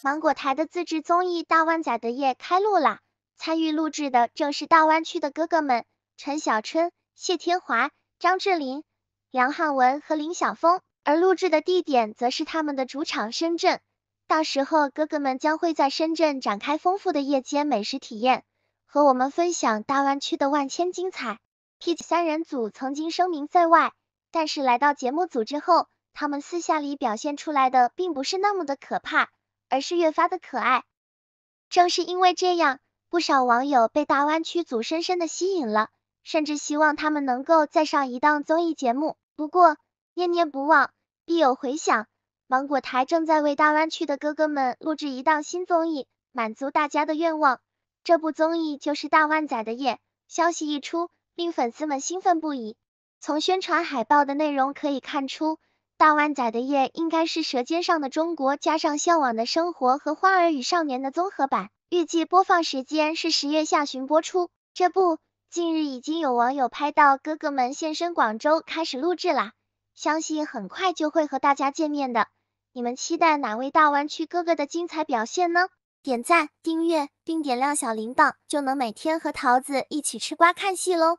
芒果台的自制综艺《大湾仔的夜》开录啦！参与录制的正是大湾区的哥哥们：陈小春、谢天华、张智霖、梁汉文和林晓峰。而录制的地点则是他们的主场深圳。到时候，哥哥们将会在深圳展开丰富的夜间美食体验，和我们分享大湾区的万千精彩。P G 三人组曾经声名在外，但是来到节目组之后，他们私下里表现出来的并不是那么的可怕。而是越发的可爱。正是因为这样，不少网友被大湾区组深深的吸引了，甚至希望他们能够再上一档综艺节目。不过，念念不忘必有回响，芒果台正在为大湾区的哥哥们录制一档新综艺，满足大家的愿望。这部综艺就是《大湾仔的夜》，消息一出，令粉丝们兴奋不已。从宣传海报的内容可以看出。大湾仔的夜应该是《舌尖上的中国》加上《向往的生活》和《花儿与少年》的综合版，预计播放时间是十月下旬播出。这不，近日已经有网友拍到哥哥们现身广州开始录制啦，相信很快就会和大家见面的。你们期待哪位大湾区哥哥的精彩表现呢？点赞、订阅并点亮小铃铛，就能每天和桃子一起吃瓜看戏喽！